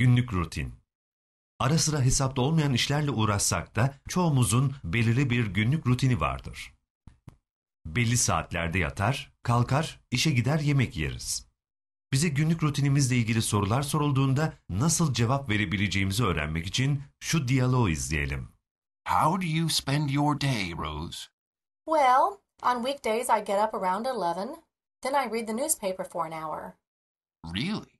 günlük rutin. Ara sıra hesapta olmayan işlerle uğraşsak da çoğumuzun belirli bir günlük rutini vardır. Belli saatlerde yatar, kalkar, işe gider yemek yeriz. Bize günlük rutinimizle ilgili sorular sorulduğunda nasıl cevap verebileceğimizi öğrenmek için şu diyaloğu izleyelim. How do you spend your day, Rose? Well, on weekdays I get up around 11, then I read the newspaper for an hour. Really?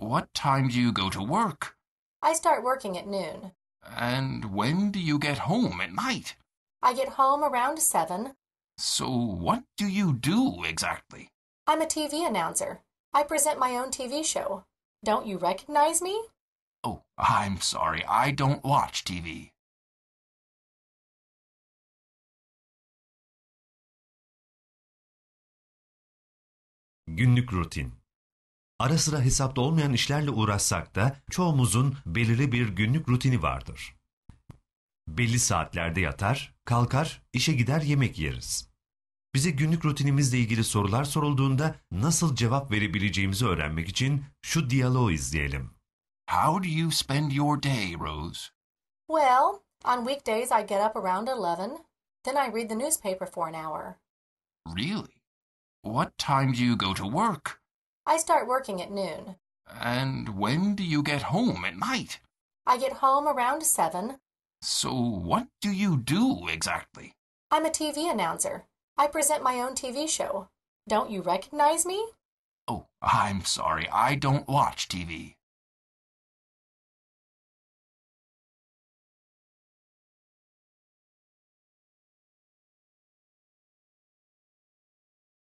What time do you go to work? I start working at noon. And when do you get home at night? I get home around seven. So what do you do exactly? I'm a TV announcer. I present my own TV show. Don't you recognize me? Oh, I'm sorry. I don't watch TV. Günlük rutin Ara sıra hesapta olmayan işlerle uğraşsak da çoğumuzun belirli bir günlük rutini vardır. Belli saatlerde yatar, kalkar, işe gider yemek yeriz. Bize günlük rutinimizle ilgili sorular sorulduğunda nasıl cevap verebileceğimizi öğrenmek için şu diyaloğu izleyelim. How do you spend your day, Rose? Well, on weekdays I get up around 11, then I read the newspaper for an hour. Really? What time do you go to work? I start working at noon. And when do you get home at night? I get home around seven. So what do you do exactly? I'm a TV announcer. I present my own TV show. Don't you recognize me? Oh, I'm sorry. I don't watch TV.